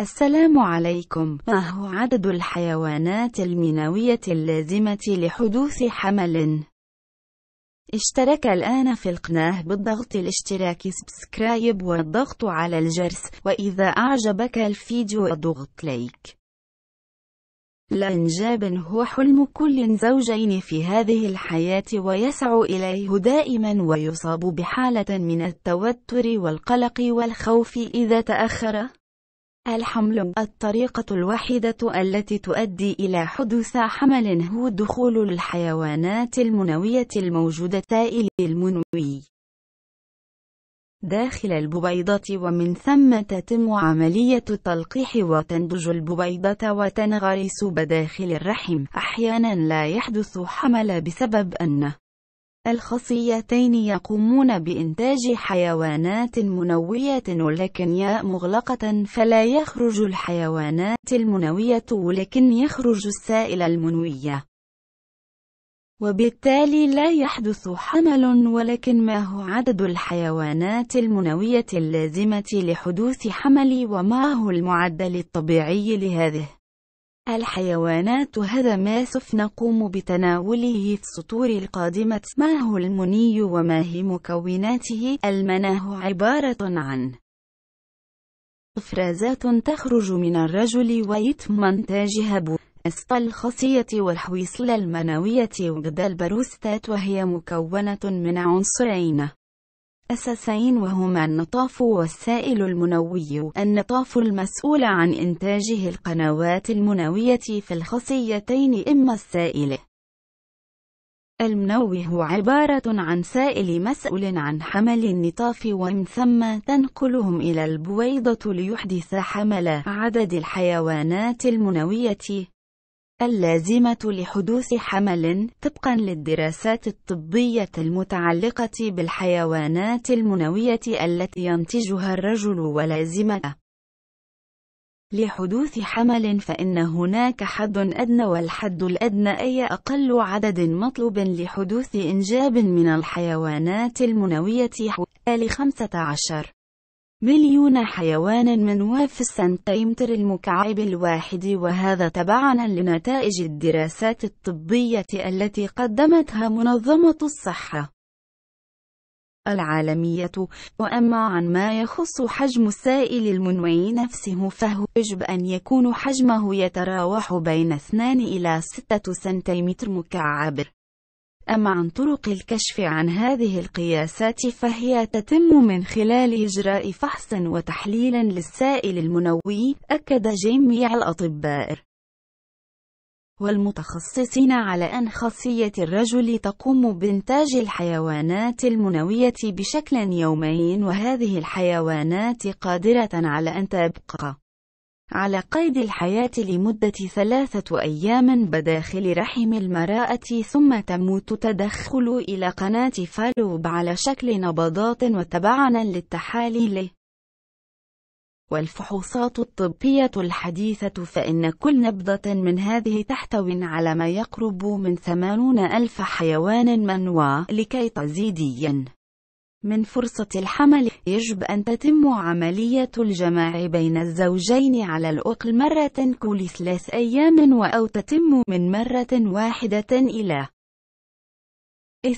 السلام عليكم ما هو عدد الحيوانات المنوية اللازمة لحدوث حمل؟ اشترك الآن في القناة بالضغط الاشتراك سبسكرايب والضغط على الجرس وإذا أعجبك الفيديو اضغط لايك الإنجاب هو حلم كل زوجين في هذه الحياة ويسعى إليه دائما ويصاب بحالة من التوتر والقلق والخوف إذا تأخر الحمل الطريقة الوحيدة التي تؤدي إلى حدوث حمل هو دخول الحيوانات المنوية الموجودة إلى المنوي داخل البويضة ومن ثم تتم عملية التلقيح وتنضج البويضة وتنغرس بداخل الرحم أحيانا لا يحدث حمل بسبب أنه الخصيتين يقومون بإنتاج حيوانات منوية ولكن ياء مغلقة فلا يخرج الحيوانات المنوية ولكن يخرج السائل المنوية وبالتالي لا يحدث حمل ولكن ما هو عدد الحيوانات المنوية اللازمة لحدوث حمل وما هو المعدل الطبيعي لهذه الحيوانات هذا سوف نقوم بتناوله في السطور القادمة ما هو المني وما هي مكوناته المناه عبارة عن إفرازات تخرج من الرجل ويتم إنتاجها بوسط الخصية والحويصلة المنوية وغدا البروستات وهي مكونة من عنصرين أساسين وهما النطاف والسائل المنوي النطاف المسؤول عن إنتاجه القنوات المنوية في الخصيتين إما السائل المنوه عبارة عن سائل مسؤول عن حمل النطاف ومن ثم تنقلهم إلى البويضة ليحدث حمل عدد الحيوانات المنوية اللازمة لحدوث حمل طبقا للدراسات الطبية المتعلقة بالحيوانات المنوية التي ينتجها الرجل ولازمة لحدوث حمل فإن هناك حد أدنى والحد الأدنى أي أقل عدد مطلوب لحدوث إنجاب من الحيوانات المنوية حوالي 15 مليون حيوان منوى في السنتيمتر المكعب الواحد وهذا تبعا لنتائج الدراسات الطبية التي قدمتها منظمة الصحة العالمية وأما عن ما يخص حجم السائل المنوي نفسه فهو يجب أن يكون حجمه يتراوح بين 2 إلى 6 سنتيمتر مكعب أما عن طرق الكشف عن هذه القياسات فهي تتم من خلال إجراء فحص وتحليل للسائل المنوي أكد جميع الأطباء والمتخصصين على أن خاصية الرجل تقوم بإنتاج الحيوانات المنوية بشكل يومي وهذه الحيوانات قادرة على أن تبقى على قيد الحياة لمدة ثلاثة أيام بداخل رحم المرأة ثم تموت تدخل إلى قناة فالوب على شكل نبضات وتبعا للتحاليل والفحوصات الطبية الحديثة فإن كل نبضة من هذه تحتوي على ما يقرب من 80 ألف حيوان منوى لكي تزيديا من فرصة الحمل يجب أن تتم عملية الجماع بين الزوجين على الأقل مرة كل ثلاث أيام وأو تتم من مرة واحدة إلى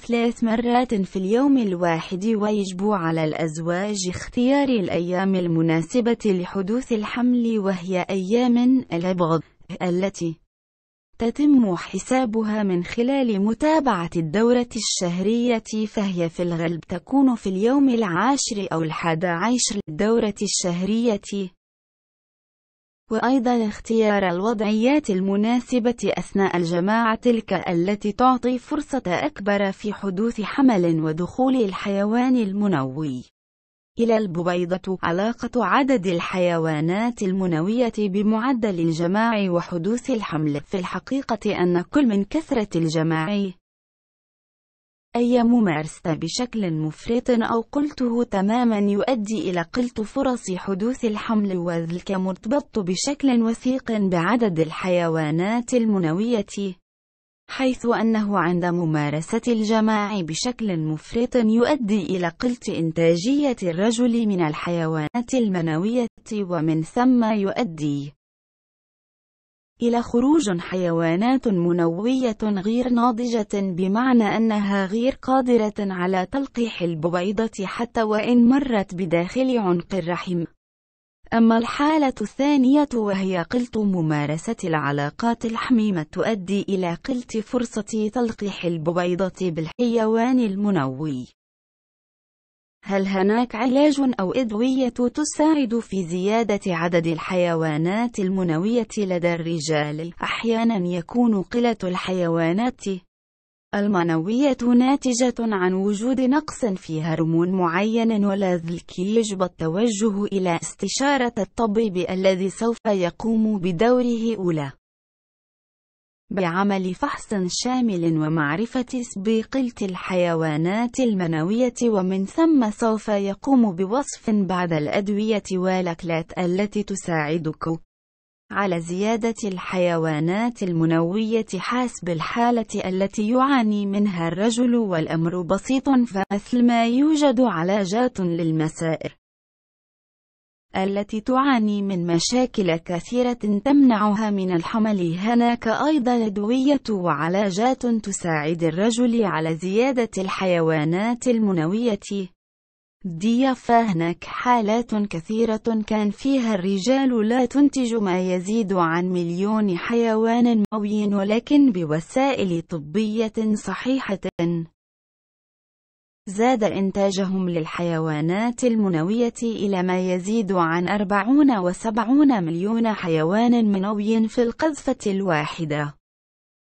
ثلاث مرات في اليوم الواحد ويجب على الأزواج اختيار الأيام المناسبة لحدوث الحمل وهي أيام الأبغض التي تتم حسابها من خلال متابعة الدورة الشهرية فهي في الغالب تكون في اليوم العاشر أو الحادى عشر للدورة الشهرية وأيضا اختيار الوضعيات المناسبة أثناء الجماعة تلك التي تعطي فرصة أكبر في حدوث حمل ودخول الحيوان المنوي إلى البويضة علاقة عدد الحيوانات المنوية بمعدل الجماع وحدوث الحمل في الحقيقة أن كل من كثرة الجماع أي ممارسة بشكل مفرط أو قلته تماما يؤدي إلى قلة فرص حدوث الحمل وذلك مرتبط بشكل وثيق بعدد الحيوانات المنوية حيث أنه عند ممارسة الجماع بشكل مفرط يؤدي إلى قلة إنتاجية الرجل من الحيوانات المنوية ومن ثم يؤدي إلى خروج حيوانات منوية غير ناضجة بمعنى أنها غير قادرة على تلقيح البويضة حتى وإن مرت بداخل عنق الرحم أما الحالة الثانية وهي قلة ممارسة العلاقات الحميمة تؤدي إلى قلة فرصة تلقيح البويضة بالحيوان المنوي هل هناك علاج أو أدوية تساعد في زيادة عدد الحيوانات المنوية لدى الرجال؟ أحيانا يكون قلة الحيوانات المنوية ناتجة عن وجود نقص في هرمون معين ولذلك يجب التوجه إلى استشارة الطبيب الذي سوف يقوم بدوره أولى بعمل فحص شامل ومعرفة سبيقلة الحيوانات المنوية ومن ثم سوف يقوم بوصف بعض الأدوية والأكلات التي تساعدك على زيادة الحيوانات المنوية حسب الحالة التي يعاني منها الرجل والأمر بسيط فمثل ما يوجد علاجات للمسائر التي تعاني من مشاكل كثيرة تمنعها من الحمل هناك أيضا أدوية وعلاجات تساعد الرجل على زيادة الحيوانات المنوية فهناك حالات كثيرة كان فيها الرجال لا تنتج ما يزيد عن مليون حيوان موي ولكن بوسائل طبية صحيحة زاد إنتاجهم للحيوانات المنوية إلى ما يزيد عن 40 و70 مليون حيوان منوي في القذفة الواحدة